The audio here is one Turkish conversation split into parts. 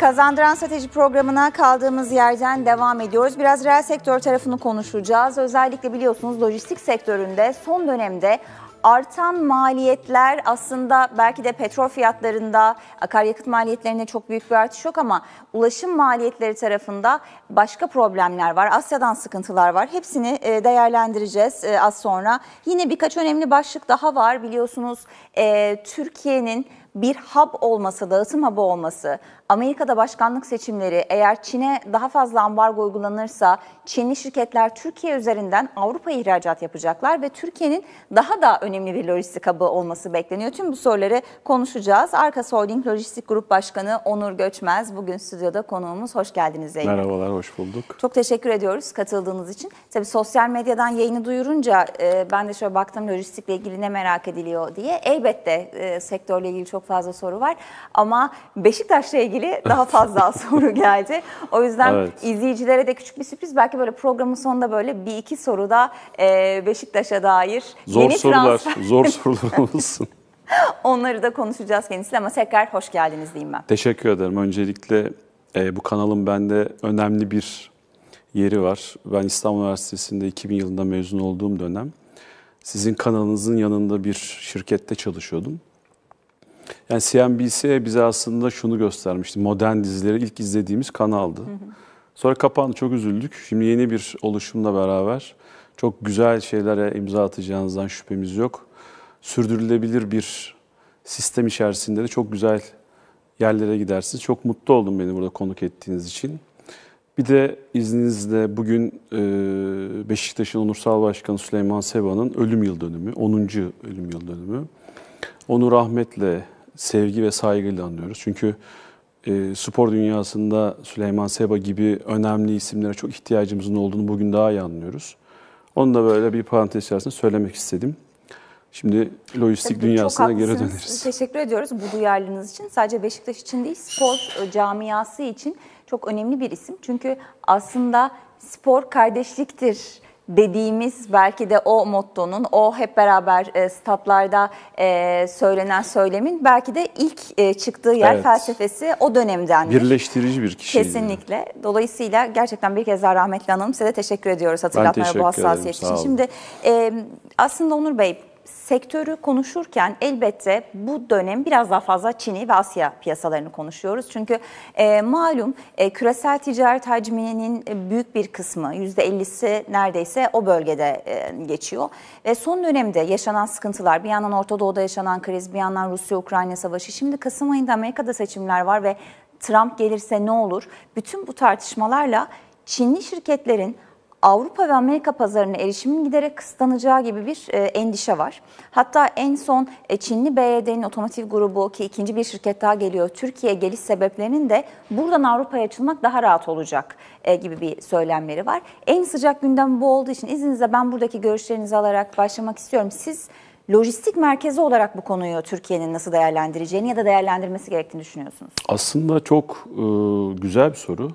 Kazandıran strateji programına kaldığımız yerden devam ediyoruz. Biraz reel sektör tarafını konuşacağız. Özellikle biliyorsunuz lojistik sektöründe son dönemde artan maliyetler aslında belki de petrol fiyatlarında, akaryakıt maliyetlerinde çok büyük bir artış yok ama ulaşım maliyetleri tarafında başka problemler var. Asya'dan sıkıntılar var. Hepsini e, değerlendireceğiz e, az sonra. Yine birkaç önemli başlık daha var. Biliyorsunuz e, Türkiye'nin bir hub olması, dağıtım hub olması, Amerika'da başkanlık seçimleri eğer Çin'e daha fazla ambargo uygulanırsa Çinli şirketler Türkiye üzerinden Avrupa ihracat yapacaklar ve Türkiye'nin daha da önemli bir lojistik hubı olması bekleniyor. Tüm bu soruları konuşacağız. Arka Holding Lojistik Grup Başkanı Onur Göçmez bugün stüdyoda konuğumuz. Hoş geldiniz Zeynep. Merhabalar, hoş bulduk. Çok teşekkür ediyoruz katıldığınız için. Tabii sosyal medyadan yayını duyurunca e, ben de şöyle baktım lojistikle ilgili ne merak ediliyor diye. Elbette e, sektörle ilgili çok çok fazla soru var. Ama Beşiktaş'la ilgili daha fazla soru geldi. O yüzden evet. izleyicilere de küçük bir sürpriz. Belki böyle programın sonunda böyle bir iki soruda e, Beşiktaş'a dair zor yeni sorular, transfer... zor sorular olsun. Onları da konuşacağız kendisiyle ama tekrar hoş geldiniz diyeyim ben. Teşekkür ederim. Öncelikle e, bu kanalın bende önemli bir yeri var. Ben İstanbul Üniversitesi'nde 2000 yılında mezun olduğum dönem sizin kanalınızın yanında bir şirkette çalışıyordum. Yani CNBC bize aslında şunu göstermişti. Modern dizileri ilk izlediğimiz kanaldı. Hı hı. Sonra kapandı çok üzüldük. Şimdi yeni bir oluşumla beraber çok güzel şeylere imza atacağınızdan şüphemiz yok. Sürdürülebilir bir sistem içerisinde de çok güzel yerlere gidersiniz. Çok mutlu oldum beni burada konuk ettiğiniz için. Bir de izninizle bugün e, Beşiktaş'ın onursal başkanı Süleyman Seba'nın ölüm yıl dönümü, 10. ölüm yıl dönümü. Onu rahmetle sevgi ve saygıyla anlıyoruz. Çünkü e, spor dünyasında Süleyman Seba gibi önemli isimlere çok ihtiyacımızın olduğunu bugün daha iyi anlıyoruz. Onu da böyle bir parantez içerisinde söylemek istedim. Şimdi lojistik Tabii dünyasına geri döneriz. Teşekkür ediyoruz bu duyarlılığınız için. Sadece Beşiktaş için değil, spor camiası için çok önemli bir isim. Çünkü aslında spor kardeşliktir dediğimiz belki de o mottonun, o hep beraber e, statlarda e, söylenen söylemin belki de ilk e, çıktığı yer evet. felsefesi o dönemden. Birleştirici bir kişi. Kesinlikle. Dolayısıyla gerçekten bir kez daha rahmetli hanım size de teşekkür ediyoruz hatırlatmaya bu hassasiyet için. Şimdi e, aslında Onur Bey sektörü konuşurken elbette bu dönem biraz daha fazla Çin'i ve Asya piyasalarını konuşuyoruz. Çünkü e, malum e, küresel ticaret hacminin e, büyük bir kısmı %50'si neredeyse o bölgede e, geçiyor. Ve son dönemde yaşanan sıkıntılar bir yandan Orta Doğu'da yaşanan kriz bir yandan Rusya-Ukrayna savaşı. Şimdi Kasım ayında Amerika'da seçimler var ve Trump gelirse ne olur? Bütün bu tartışmalarla Çinli şirketlerin Avrupa ve Amerika pazarına erişimin giderek kısıtlanacağı gibi bir e, endişe var. Hatta en son e, Çinli BYD'nin otomotiv grubu ki ikinci bir şirket daha geliyor Türkiye geliş sebeplerinin de buradan Avrupa'ya açılmak daha rahat olacak e, gibi bir söylemleri var. En sıcak gündem bu olduğu için izninizle ben buradaki görüşlerinizi alarak başlamak istiyorum. Siz lojistik merkezi olarak bu konuyu Türkiye'nin nasıl değerlendireceğini ya da değerlendirmesi gerektiğini düşünüyorsunuz? Aslında çok e, güzel bir soru.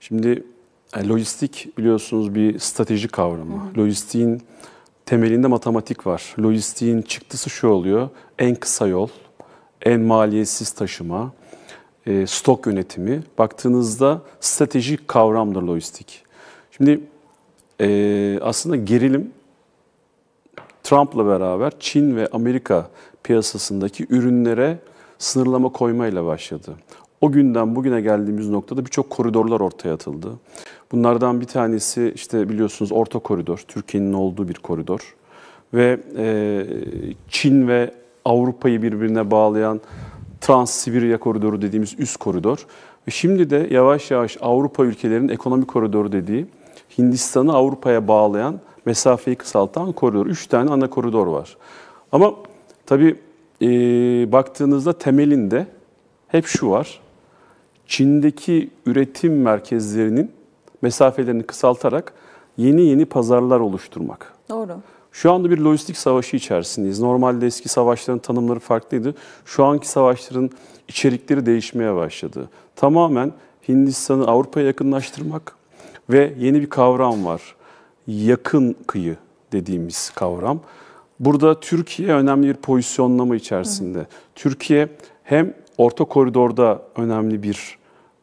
Şimdi lojistik biliyorsunuz bir strateji kavramı. Hı hı. Lojistiğin temelinde matematik var. Lojistiğin çıktısı şu oluyor. En kısa yol, en maliyetsiz taşıma, e, stok yönetimi. Baktığınızda stratejik kavramdır lojistik. Şimdi e, aslında gerilim Trump'la beraber Çin ve Amerika piyasasındaki ürünlere sınırlama koymayla başladı. O günden bugüne geldiğimiz noktada birçok koridorlar ortaya atıldı. Bunlardan bir tanesi işte biliyorsunuz orta koridor, Türkiye'nin olduğu bir koridor ve e, Çin ve Avrupa'yı birbirine bağlayan Trans-Sibirya koridoru dediğimiz üst koridor. Ve şimdi de yavaş yavaş Avrupa ülkelerinin ekonomik koridoru dediği Hindistan'ı Avrupa'ya bağlayan, mesafeyi kısaltan koridor. Üç tane ana koridor var. Ama tabii e, baktığınızda temelinde hep şu var. Çin'deki üretim merkezlerinin mesafelerini kısaltarak yeni yeni pazarlar oluşturmak. Doğru. Şu anda bir lojistik savaşı içerisindeyiz. Normalde eski savaşların tanımları farklıydı. Şu anki savaşların içerikleri değişmeye başladı. Tamamen Hindistan'ı Avrupa'ya yakınlaştırmak ve yeni bir kavram var. Yakın kıyı dediğimiz kavram. Burada Türkiye önemli bir pozisyonlama içerisinde. Hı. Türkiye hem orta koridorda önemli bir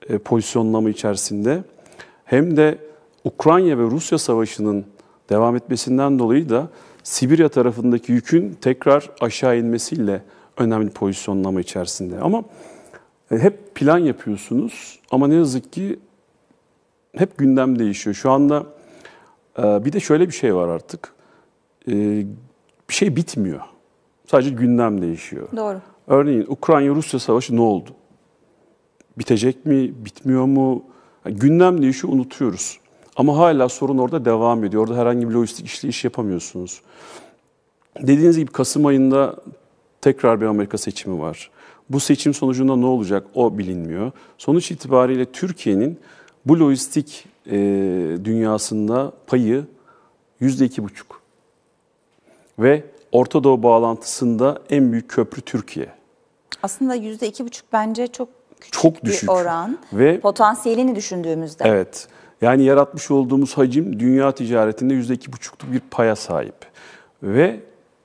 e, pozisyonlama içerisinde hem de Ukrayna ve Rusya savaşının devam etmesinden dolayı da Sibirya tarafındaki yükün tekrar aşağı inmesiyle önemli pozisyonlama içerisinde. Ama e, hep plan yapıyorsunuz ama ne yazık ki hep gündem değişiyor. Şu anda e, bir de şöyle bir şey var artık. E, bir şey bitmiyor. Sadece gündem değişiyor. Doğru. Örneğin Ukrayna-Rusya savaşı ne oldu? Bitecek mi? Bitmiyor mu? Gündemle işi unutuyoruz. Ama hala sorun orada devam ediyor. Orada herhangi bir lojistik işle iş yapamıyorsunuz. Dediğiniz gibi Kasım ayında tekrar bir Amerika seçimi var. Bu seçim sonucunda ne olacak o bilinmiyor. Sonuç itibariyle Türkiye'nin bu lojistik e, dünyasında payı yüzde iki buçuk. Ve Orta Doğu bağlantısında en büyük köprü Türkiye. Aslında yüzde iki buçuk bence çok çok düşük. bir oran ve potansiyelini düşündüğümüzde. Evet. Yani yaratmış olduğumuz hacim dünya ticaretinde yüzde iki %2,5'luk bir paya sahip. Ve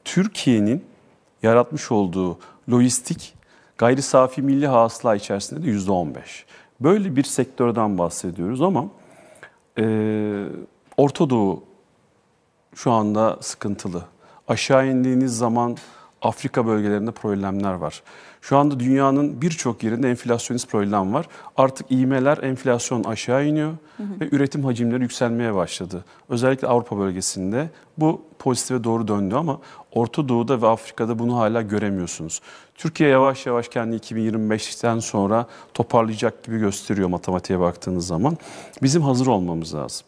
Türkiye'nin yaratmış olduğu lojistik gayri safi milli hasıla içerisinde de yüzde on beş. Böyle bir sektörden bahsediyoruz ama e, Orta Doğu şu anda sıkıntılı. Aşağı indiğiniz zaman Afrika bölgelerinde problemler var. Şu anda dünyanın birçok yerinde enflasyonist problem var. Artık iğmeler enflasyon aşağı iniyor hı hı. ve üretim hacimleri yükselmeye başladı. Özellikle Avrupa bölgesinde bu pozitife doğru döndü ama Orta Doğu'da ve Afrika'da bunu hala göremiyorsunuz. Türkiye yavaş yavaş kendi 2025'ten sonra toparlayacak gibi gösteriyor matematiğe baktığınız zaman. Bizim hazır olmamız lazım.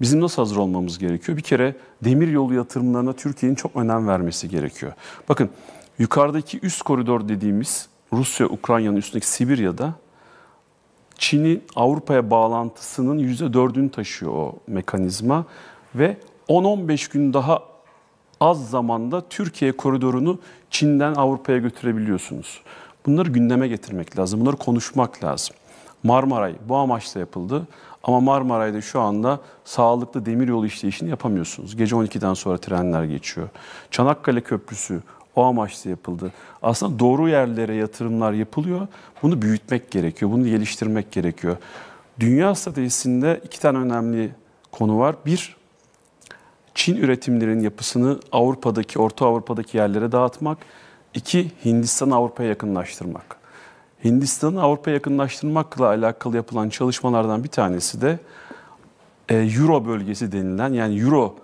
Bizim nasıl hazır olmamız gerekiyor? Bir kere demir yolu yatırımlarına Türkiye'nin çok önem vermesi gerekiyor. Bakın yukarıdaki üst koridor dediğimiz Rusya, Ukrayna'nın üstündeki Sibirya'da Çin'in Avrupa'ya bağlantısının %4'ünü taşıyor o mekanizma ve 10-15 gün daha az zamanda Türkiye koridorunu Çin'den Avrupa'ya götürebiliyorsunuz. Bunları gündeme getirmek lazım, bunları konuşmak lazım. Marmaray bu amaçla yapıldı. Ama Marmaray'da şu anda sağlıklı demiryolu işleyişini yapamıyorsunuz. Gece 12'den sonra trenler geçiyor. Çanakkale Köprüsü o amaçla yapıldı. Aslında doğru yerlere yatırımlar yapılıyor. Bunu büyütmek gerekiyor, bunu geliştirmek gerekiyor. Dünya stratejisinde iki tane önemli konu var. Bir, Çin üretimlerinin yapısını Avrupa'daki, Orta Avrupa'daki yerlere dağıtmak. İki, Hindistan Avrupa'ya yakınlaştırmak. Hindistan'ı Avrupa yakınlaştırmakla alakalı yapılan çalışmalardan bir tanesi de e, Euro bölgesi denilen yani Euro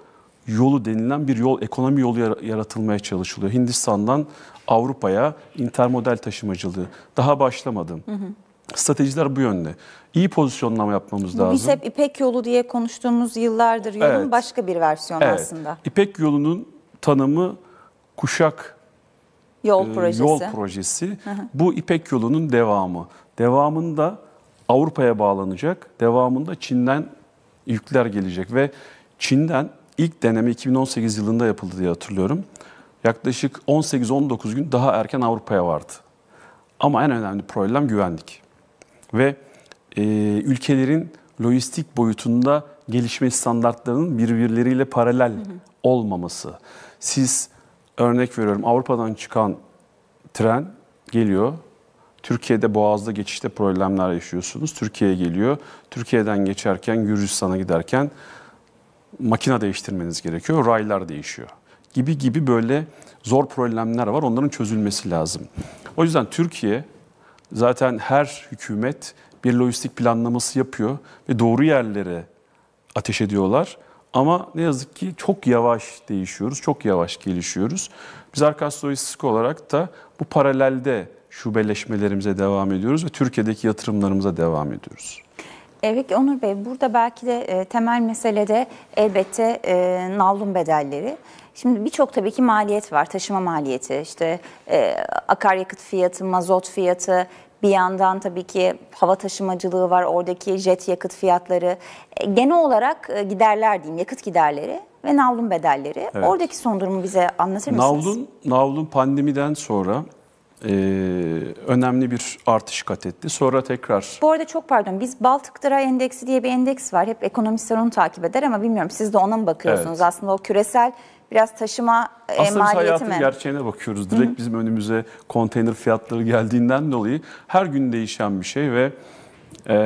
yolu denilen bir yol, ekonomi yolu yaratılmaya çalışılıyor. Hindistan'dan Avrupa'ya intermodal taşımacılığı. Daha başlamadım. Hı hı. Stratejiler bu yönde. İyi pozisyonlama yapmamız lazım. Biz hep İpek yolu diye konuştuğumuz yıllardır yolun evet. başka bir versiyonu evet. aslında. İpek yolunun tanımı kuşak ee, yol projesi. Yol projesi. Bu İpek yolunun devamı. Devamında Avrupa'ya bağlanacak. Devamında Çin'den yükler gelecek ve Çin'den ilk deneme 2018 yılında yapıldı diye hatırlıyorum. Yaklaşık 18-19 gün daha erken Avrupa'ya vardı. Ama en önemli problem güvenlik. Ve e, ülkelerin lojistik boyutunda gelişme standartlarının birbirleriyle paralel hı hı. olmaması. Siz örnek veriyorum Avrupa'dan çıkan tren geliyor. Türkiye'de Boğaz'da geçişte problemler yaşıyorsunuz. Türkiye'ye geliyor. Türkiye'den geçerken Gürcistan'a giderken makina değiştirmeniz gerekiyor. Raylar değişiyor. Gibi gibi böyle zor problemler var. Onların çözülmesi lazım. O yüzden Türkiye zaten her hükümet bir lojistik planlaması yapıyor ve doğru yerlere ateş ediyorlar. Ama ne yazık ki çok yavaş değişiyoruz, çok yavaş gelişiyoruz. Biz Arkas Lojistik olarak da bu paralelde şubeleşmelerimize devam ediyoruz ve Türkiye'deki yatırımlarımıza devam ediyoruz. Evet Onur Bey burada belki de e, temel mesele de elbette e, nallum bedelleri. Şimdi birçok tabii ki maliyet var. Taşıma maliyeti, işte e, akaryakıt fiyatı, mazot fiyatı, bir yandan tabii ki hava taşımacılığı var, oradaki jet yakıt fiyatları. E, genel olarak e, giderler diyeyim, yakıt giderleri ve navlun bedelleri. Evet. Oradaki son durumu bize anlatır navlun, mısınız? Navlun pandemiden sonra e, önemli bir artış kat etti. Sonra tekrar... Bu arada çok pardon, biz Baltık Dry Endeksi diye bir endeks var. Hep ekonomistler onu takip eder ama bilmiyorum siz de ona mı bakıyorsunuz? Evet. Aslında o küresel biraz taşıma e, Aslında biz maliyeti hayatın gerçeğine bakıyoruz. Direkt Hı-hı. bizim önümüze konteyner fiyatları geldiğinden dolayı her gün değişen bir şey ve e,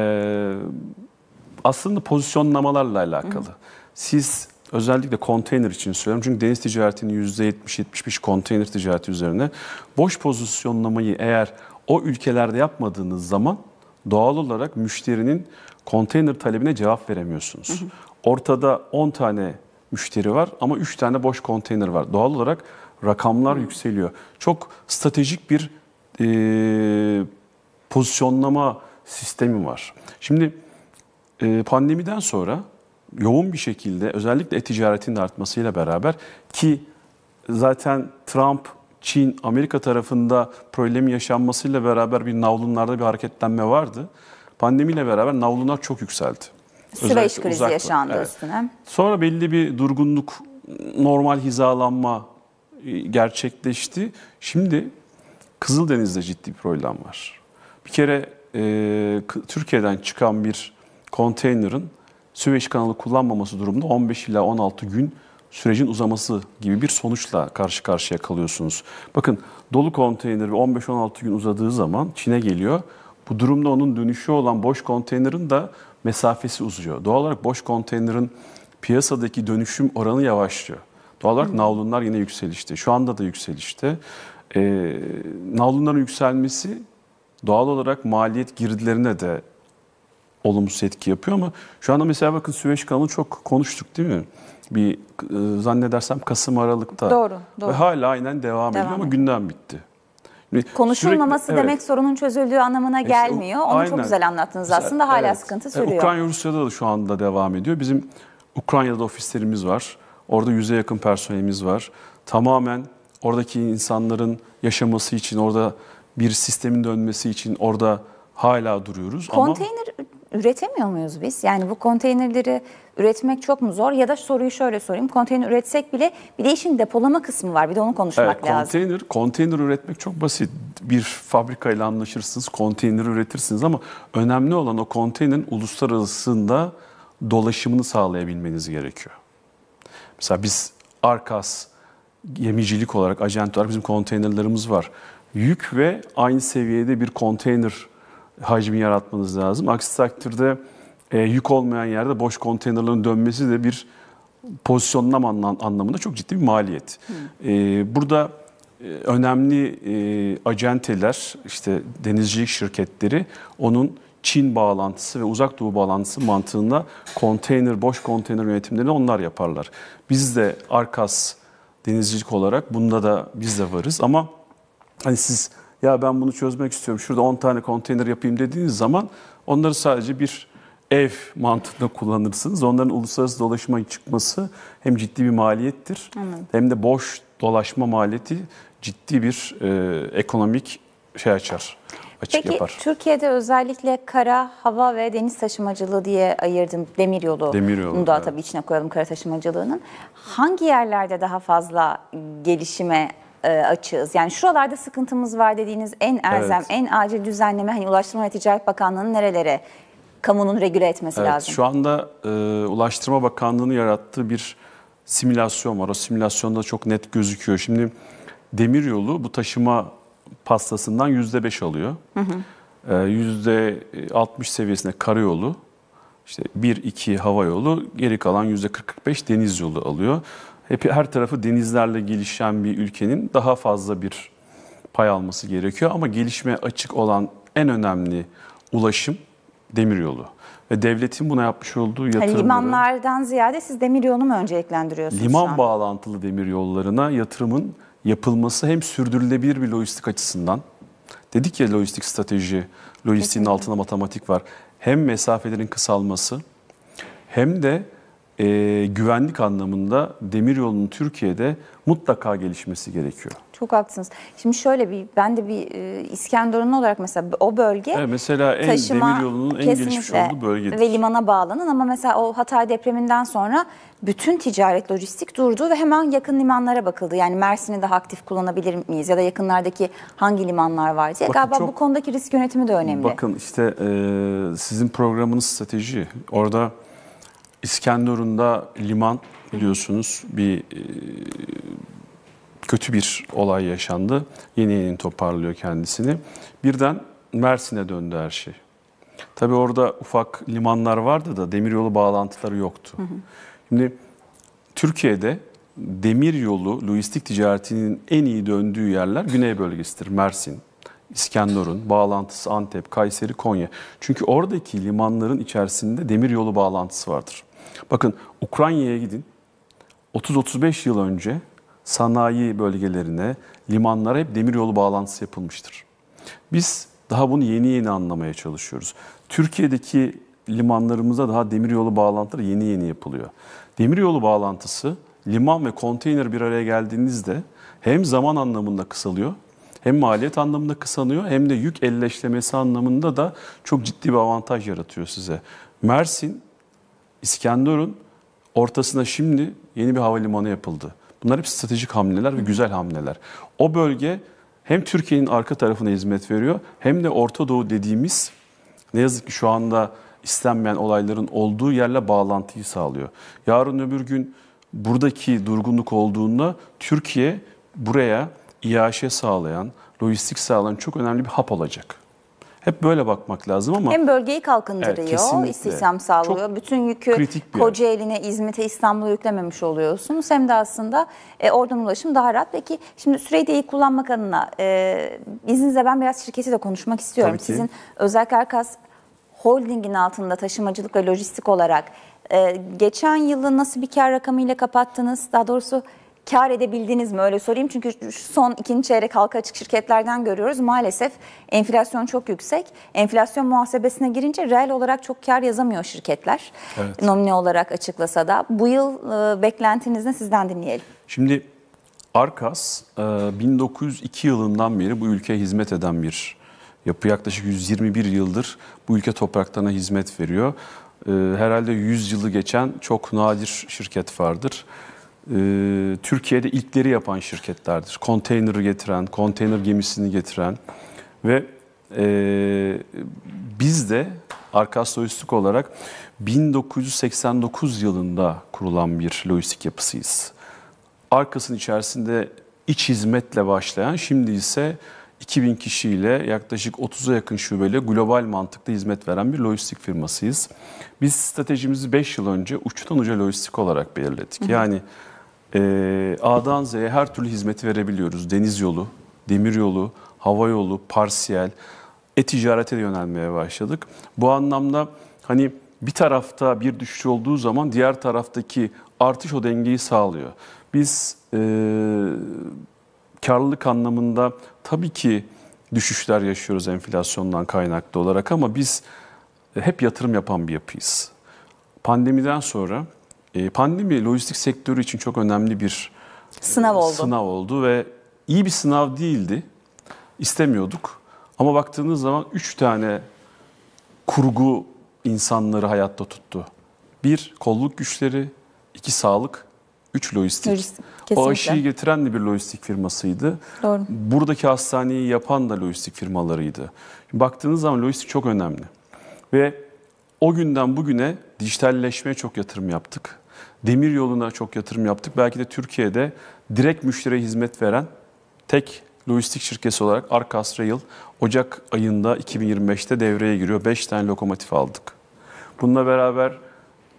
aslında pozisyonlamalarla alakalı. Hı-hı. Siz özellikle konteyner için söylüyorum. Çünkü deniz ticaretinin %70-75 konteyner ticareti üzerine. Boş pozisyonlamayı eğer o ülkelerde yapmadığınız zaman doğal olarak müşterinin konteyner talebine cevap veremiyorsunuz. Hı hı. Ortada 10 tane müşteri var ama 3 tane boş konteyner var. Doğal olarak rakamlar yükseliyor. Çok stratejik bir e, pozisyonlama sistemi var. Şimdi e, pandemiden sonra yoğun bir şekilde özellikle e-ticaretin artmasıyla beraber ki zaten Trump, Çin, Amerika tarafında problemin yaşanmasıyla beraber bir navlunlarda bir hareketlenme vardı. Pandemiyle beraber navlunlar çok yükseldi. Süveyş krizi uzakta. yaşandı evet. üstüne. Sonra belli bir durgunluk, normal hizalanma e, gerçekleşti. Şimdi Kızıldeniz'de ciddi bir problem var. Bir kere e, Türkiye'den çıkan bir konteynerin Süveyş kanalı kullanmaması durumunda 15 ila 16 gün sürecin uzaması gibi bir sonuçla karşı karşıya kalıyorsunuz. Bakın dolu konteyner 15-16 gün uzadığı zaman Çin'e geliyor. Bu durumda onun dönüşü olan boş konteynerin de mesafesi uzuyor. Doğal olarak boş konteynerin piyasadaki dönüşüm oranı yavaşlıyor. Doğal olarak Hı. Hmm. navlunlar yine yükselişte. Şu anda da yükselişte. E, navlunların yükselmesi doğal olarak maliyet girdilerine de olumsuz etki yapıyor ama şu anda mesela bakın Süveyş kanalı çok konuştuk değil mi? Bir e, zannedersem Kasım Aralık'ta. Doğru, doğru. Ve hala aynen devam, devam ediyor ama gündem bitti. Konuşulmaması sürekli, demek evet. sorunun çözüldüğü anlamına gelmiyor. Onu aynen. çok güzel anlattınız aslında. Hala evet. sıkıntı e, sürüyor. Ukrayna Rusya'da da şu anda devam ediyor. Bizim Ukrayna'da ofislerimiz var. Orada yüze yakın personelimiz var. Tamamen oradaki insanların yaşaması için, orada bir sistemin dönmesi için orada hala duruyoruz. Konteyner üretemiyor muyuz biz? Yani bu konteynerleri üretmek çok mu zor? Ya da soruyu şöyle sorayım. Konteyner üretsek bile bir de işin depolama kısmı var. Bir de onu konuşmak evet, konteyner, lazım. Konteyner, konteyner üretmek çok basit. Bir fabrikayla anlaşırsınız, konteyner üretirsiniz ama önemli olan o konteynerin uluslararasında dolaşımını sağlayabilmeniz gerekiyor. Mesela biz Arkas gemicilik olarak, ajant olarak bizim konteynerlerimiz var. Yük ve aynı seviyede bir konteyner hacmi yaratmanız lazım. Aksi takdirde e, yük olmayan yerde boş konteynerların dönmesi de bir pozisyonlama anlamında çok ciddi bir maliyet. E, burada e, önemli e, acenteler, işte denizcilik şirketleri onun Çin bağlantısı ve uzak doğu bağlantısı mantığında konteyner, boş konteyner yönetimlerini onlar yaparlar. Biz de Arkas denizcilik olarak bunda da biz de varız ama hani siz ya ben bunu çözmek istiyorum şurada 10 tane konteyner yapayım dediğiniz zaman onları sadece bir ev mantığında kullanırsınız. Onların uluslararası dolaşıma çıkması hem ciddi bir maliyettir evet. hem de boş dolaşma maliyeti ciddi bir e, ekonomik şey açar. Açık Peki yapar. Türkiye'de özellikle kara, hava ve deniz taşımacılığı diye ayırdım demiryolu. Demiryolu. bunu da evet. tabii içine koyalım kara taşımacılığının. Hangi yerlerde daha fazla gelişime e, açığız. Yani şuralarda sıkıntımız var dediğiniz en erzem, evet. en acil düzenleme hani Ulaştırma ve Ticaret Bakanlığı'nın nerelere kamunun regüle etmesi evet, lazım? Şu anda e, Ulaştırma Bakanlığı'nın yarattığı bir simülasyon var. O simülasyonda çok net gözüküyor. Şimdi demiryolu bu taşıma pastasından %5 alıyor. Hı hı. E, %60 seviyesinde karayolu, işte 1-2 hava yolu, geri kalan %40-45 deniz yolu alıyor hep her tarafı denizlerle gelişen bir ülkenin daha fazla bir pay alması gerekiyor. Ama gelişmeye açık olan en önemli ulaşım demiryolu. Ve devletin buna yapmış olduğu hani yatırımları... limanlardan ziyade siz demiryolunu mu önceliklendiriyorsunuz Liman bağlantılı demiryollarına yatırımın yapılması hem sürdürülebilir bir lojistik açısından, dedik ya lojistik strateji, lojistiğin Kesinlikle. altında matematik var. Hem mesafelerin kısalması hem de e, güvenlik anlamında demiryolunun Türkiye'de mutlaka gelişmesi gerekiyor. Çok haklısınız. Şimdi şöyle bir ben de bir e, İskenderun olarak mesela o bölge evet, mesela en taşıma, demiryolunun en gelişmiş olduğu bölgedir. Ve limana bağlanan ama mesela o Hatay depreminden sonra bütün ticaret lojistik durdu ve hemen yakın limanlara bakıldı. Yani Mersin'i daha aktif kullanabilir miyiz ya da yakınlardaki hangi limanlar var diye. Bakın Galiba çok, bu konudaki risk yönetimi de önemli. Bakın işte e, sizin programınız strateji. Orada İskenderun'da liman biliyorsunuz bir e, kötü bir olay yaşandı. Yeni yeni toparlıyor kendisini. Birden Mersin'e döndü her şey. Tabii orada ufak limanlar vardı da demiryolu bağlantıları yoktu. Şimdi Türkiye'de demiryolu lojistik ticaretinin en iyi döndüğü yerler güney bölgesidir. Mersin, İskenderun, bağlantısı Antep, Kayseri, Konya. Çünkü oradaki limanların içerisinde demiryolu bağlantısı vardır. Bakın Ukrayna'ya gidin. 30-35 yıl önce sanayi bölgelerine, limanlara hep demiryolu bağlantısı yapılmıştır. Biz daha bunu yeni yeni anlamaya çalışıyoruz. Türkiye'deki limanlarımıza daha demiryolu bağlantıları yeni yeni yapılıyor. Demiryolu bağlantısı liman ve konteyner bir araya geldiğinizde hem zaman anlamında kısalıyor, hem maliyet anlamında kısanıyor, hem de yük elleşlemesi anlamında da çok ciddi bir avantaj yaratıyor size. Mersin İskenderun ortasına şimdi yeni bir havalimanı yapıldı. Bunlar hep stratejik hamleler ve güzel hamleler. O bölge hem Türkiye'nin arka tarafına hizmet veriyor hem de Orta Doğu dediğimiz ne yazık ki şu anda istenmeyen olayların olduğu yerle bağlantıyı sağlıyor. Yarın öbür gün buradaki durgunluk olduğunda Türkiye buraya iaşe sağlayan, lojistik sağlayan çok önemli bir hap olacak. Hep böyle bakmak lazım ama. Hem bölgeyi kalkındırıyor, evet, istihdam sağlıyor. Çok Bütün yükü Kocaeli'ne, İzmit'e, İstanbul'a yüklememiş oluyorsunuz. Hem de aslında e, oradan ulaşım daha rahat. Peki şimdi süreyi de iyi kullanmak adına e, izninizle ben biraz şirketi de konuşmak istiyorum. Tabii ki. Sizin özel Arkas Holding'in altında taşımacılık ve lojistik olarak e, geçen yılı nasıl bir kar rakamıyla kapattınız? Daha doğrusu kar edebildiniz mi öyle sorayım. Çünkü son ikinci çeyrek halka açık şirketlerden görüyoruz. Maalesef enflasyon çok yüksek. Enflasyon muhasebesine girince reel olarak çok kar yazamıyor şirketler. Evet. Nomine olarak açıklasa da. Bu yıl e, beklentiniz ne sizden dinleyelim. Şimdi Arkas 1902 e, yılından beri bu ülkeye hizmet eden bir yapı. Yaklaşık 121 yıldır bu ülke topraklarına hizmet veriyor. E, herhalde 100 yılı geçen çok nadir şirket vardır. Ee, Türkiye'de ilkleri yapan şirketlerdir. Konteyneri getiren, konteyner gemisini getiren ve e, biz de Arkas Lojistik olarak 1989 yılında kurulan bir lojistik yapısıyız. Arkas'ın içerisinde iç hizmetle başlayan, şimdi ise 2000 kişiyle yaklaşık 30'a yakın şubeyle global mantıkta hizmet veren bir lojistik firmasıyız. Biz stratejimizi 5 yıl önce uçtan uca lojistik olarak belirledik. Hı hı. Yani e, A'dan Z'ye her türlü hizmeti verebiliyoruz. Deniz yolu, demir yolu, hava yolu, parsiyel, e-ticarete de yönelmeye başladık. Bu anlamda hani bir tarafta bir düşüş olduğu zaman diğer taraftaki artış o dengeyi sağlıyor. Biz e, karlılık anlamında tabii ki düşüşler yaşıyoruz enflasyondan kaynaklı olarak ama biz e, hep yatırım yapan bir yapıyız. Pandemiden sonra ee, pandemi lojistik sektörü için çok önemli bir e, sınav oldu. Sınav oldu ve iyi bir sınav değildi. İstemiyorduk. Ama baktığınız zaman üç tane kurgu insanları hayatta tuttu. Bir, kolluk güçleri, iki sağlık, üç lojistik. kesinlikle. o aşıyı getiren de bir lojistik firmasıydı. Doğru. Buradaki hastaneyi yapan da lojistik firmalarıydı. Şimdi baktığınız zaman lojistik çok önemli. Ve o günden bugüne dijitalleşmeye çok yatırım yaptık. Demir yoluna çok yatırım yaptık. Belki de Türkiye'de direkt müşteriye hizmet veren tek lojistik şirkesi olarak Arkas Rail Ocak ayında 2025'te devreye giriyor. 5 tane lokomotif aldık. Bununla beraber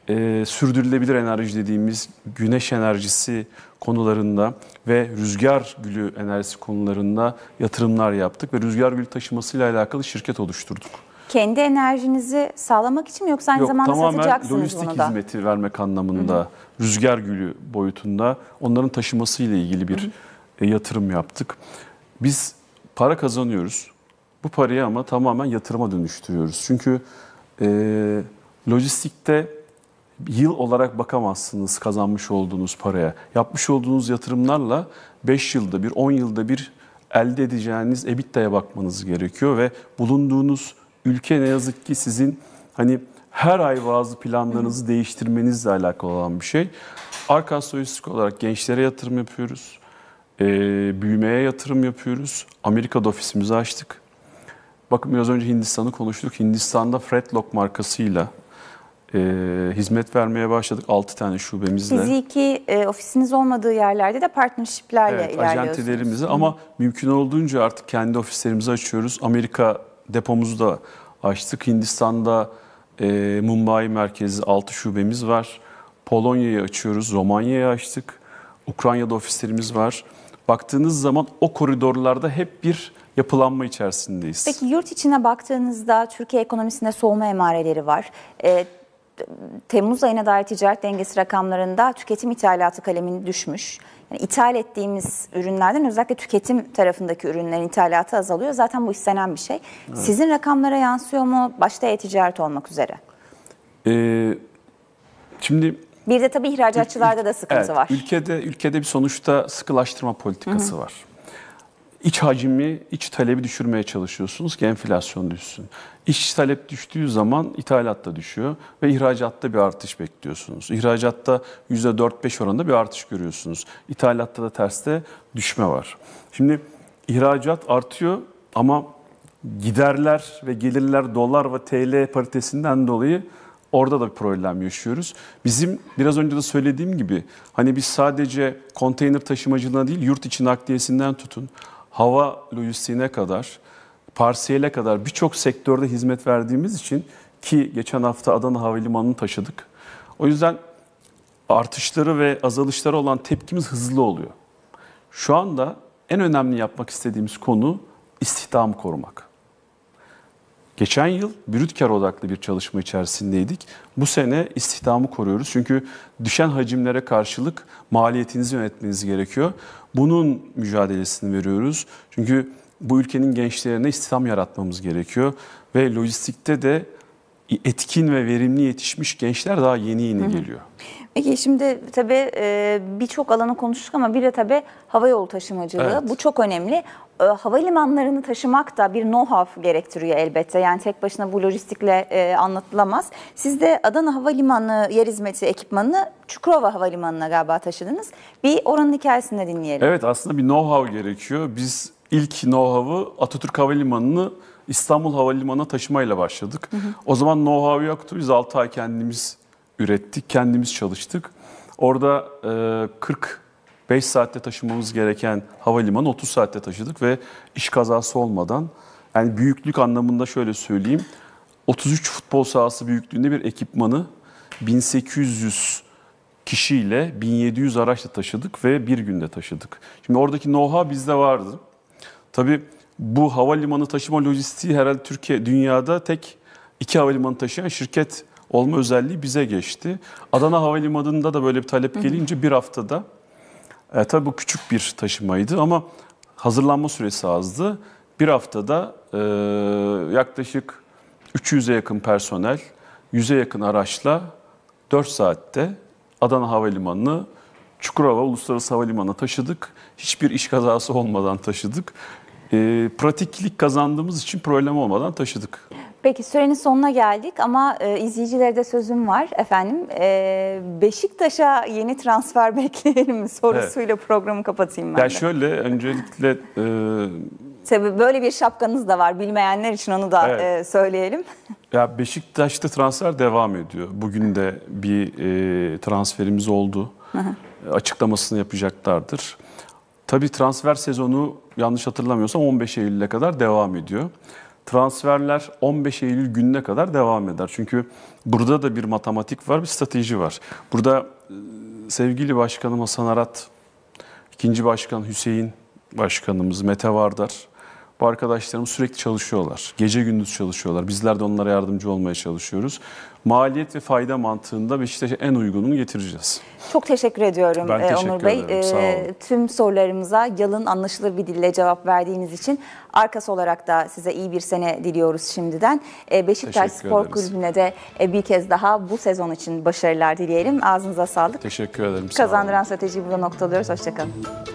e, sürdürülebilir enerji dediğimiz güneş enerjisi konularında ve rüzgar gülü enerjisi konularında yatırımlar yaptık ve rüzgar gülü taşımasıyla alakalı şirket oluşturduk. Kendi enerjinizi sağlamak için mi yoksa aynı Yok, zamanda satacaksınız bunu da? Tamamen lojistik hizmeti vermek anlamında Hı-hı. rüzgar gülü boyutunda onların taşıması ile ilgili bir Hı-hı. E, yatırım yaptık. Biz para kazanıyoruz. Bu parayı ama tamamen yatırıma dönüştürüyoruz. Çünkü e, lojistikte yıl olarak bakamazsınız kazanmış olduğunuz paraya. Yapmış olduğunuz yatırımlarla 5 yılda bir, 10 yılda bir elde edeceğiniz EBITDA'ya bakmanız gerekiyor ve bulunduğunuz ülke ne yazık ki sizin hani her ay bazı planlarınızı değiştirmenizle alakalı olan bir şey. Arkas lojistik olarak gençlere yatırım yapıyoruz. E, büyümeye yatırım yapıyoruz. Amerika'da ofisimizi açtık. Bakın biraz önce Hindistan'ı konuştuk. Hindistan'da Fredlock markasıyla e, hizmet vermeye başladık 6 tane şubemizle. Fiziki e, ofisiniz olmadığı yerlerde de partnershiplerle evet, ilerliyorsunuz. Evet, ajantilerimizi ama mümkün olduğunca artık kendi ofislerimizi açıyoruz. Amerika depomuzu da açtık. Hindistan'da e, Mumbai merkezi 6 şubemiz var. Polonya'yı açıyoruz, Romanya'yı açtık. Ukrayna'da ofislerimiz var. Baktığınız zaman o koridorlarda hep bir yapılanma içerisindeyiz. Peki yurt içine baktığınızda Türkiye ekonomisinde soğuma emareleri var. E, Temmuz ayına dair ticaret dengesi rakamlarında tüketim ithalatı kalemini düşmüş. Yani ithal ettiğimiz ürünlerden özellikle tüketim tarafındaki ürünlerin ithalatı azalıyor. Zaten bu istenen bir şey. Evet. Sizin rakamlara yansıyor mu? Başta e-ticaret olmak üzere. Ee, şimdi bir de tabii ihracatçılarda da sıkıntı evet, var. Ülkede ülkede bir sonuçta sıkılaştırma politikası Hı-hı. var iç hacmi, iç talebi düşürmeye çalışıyorsunuz ki enflasyon düşsün. İç talep düştüğü zaman ithalat da düşüyor ve ihracatta bir artış bekliyorsunuz. İhracatta %4-5 oranında bir artış görüyorsunuz. İthalatta da terste düşme var. Şimdi ihracat artıyor ama giderler ve gelirler dolar ve TL paritesinden dolayı Orada da bir problem yaşıyoruz. Bizim biraz önce de söylediğim gibi hani biz sadece konteyner taşımacılığına değil yurt içi nakliyesinden tutun hava lojistiğine kadar, parsiyele kadar birçok sektörde hizmet verdiğimiz için ki geçen hafta Adana Havalimanı'nı taşıdık. O yüzden artışları ve azalışları olan tepkimiz hızlı oluyor. Şu anda en önemli yapmak istediğimiz konu istihdam korumak. Geçen yıl brüt kar odaklı bir çalışma içerisindeydik. Bu sene istihdamı koruyoruz. Çünkü düşen hacimlere karşılık maliyetinizi yönetmeniz gerekiyor. Bunun mücadelesini veriyoruz. Çünkü bu ülkenin gençlerine istihdam yaratmamız gerekiyor. Ve lojistikte de etkin ve verimli yetişmiş gençler daha yeni yeni geliyor. Hı hı. Peki şimdi tabii e, birçok alanı konuştuk ama bir de tabii hava yolu taşımacılığı. Evet. Bu çok önemli. E, havalimanlarını taşımak da bir know-how gerektiriyor elbette. Yani tek başına bu lojistikle e, anlatılamaz. Siz de Adana Havalimanı yer hizmeti ekipmanını Çukurova Havalimanı'na galiba taşıdınız. Bir oranın hikayesini de dinleyelim. Evet aslında bir know-how gerekiyor. Biz ilk know-how'ı Atatürk Havalimanı'nı İstanbul Havalimanı'na taşımayla başladık. Hı hı. O zaman know-how yoktu. Biz 6 ay kendimiz ürettik, kendimiz çalıştık. Orada 45 e, saatte taşımamız gereken havalimanı 30 saatte taşıdık ve iş kazası olmadan yani büyüklük anlamında şöyle söyleyeyim. 33 futbol sahası büyüklüğünde bir ekipmanı 1800 kişiyle 1700 araçla taşıdık ve bir günde taşıdık. Şimdi oradaki noha bizde vardı. Tabii bu havalimanı taşıma lojistiği herhalde Türkiye dünyada tek iki havalimanı taşıyan şirket olma özelliği bize geçti. Adana Havalimanı'nda da böyle bir talep gelince bir haftada e, tabii bu küçük bir taşımaydı ama hazırlanma süresi azdı. Bir haftada e, yaklaşık 300'e yakın personel, 100'e yakın araçla 4 saatte Adana Havalimanı'nı Çukurova Uluslararası Havalimanı'na taşıdık. Hiçbir iş kazası olmadan taşıdık. E, pratiklik kazandığımız için problem olmadan taşıdık. Peki sürenin sonuna geldik ama e, izleyicilere de sözüm var efendim. E, Beşiktaş'a yeni transfer bekleyelim mi sorusuyla evet. programı kapatayım ben. Ya de. şöyle öncelikle e... Tabii böyle bir şapkanız da var bilmeyenler için onu da evet. e, söyleyelim. Ya Beşiktaş'ta transfer devam ediyor. Bugün de bir e, transferimiz oldu. Açıklamasını yapacaklardır. Tabii transfer sezonu yanlış hatırlamıyorsam 15 Eylül'e kadar devam ediyor transferler 15 Eylül gününe kadar devam eder. Çünkü burada da bir matematik var, bir strateji var. Burada e, sevgili başkanım Hasan Arat, ikinci başkan Hüseyin başkanımız Mete Vardar, bu arkadaşlarımız sürekli çalışıyorlar. Gece gündüz çalışıyorlar. Bizler de onlara yardımcı olmaya çalışıyoruz. Maliyet ve fayda mantığında Beşiktaş'a en uygununu getireceğiz. Çok teşekkür ediyorum ben e, teşekkür Onur Bey. Ederim, sağ e, olun. Tüm sorularımıza yalın anlaşılır bir dille cevap verdiğiniz için arkası olarak da size iyi bir sene diliyoruz şimdiden. E, Beşiktaş teşekkür Spor ederiz. Kulübü'ne de bir kez daha bu sezon için başarılar dileyelim. Ağzınıza sağlık. Teşekkür ederim. Sağ Kazandıran sağ stratejiyi burada noktalıyoruz. Hoşçakalın.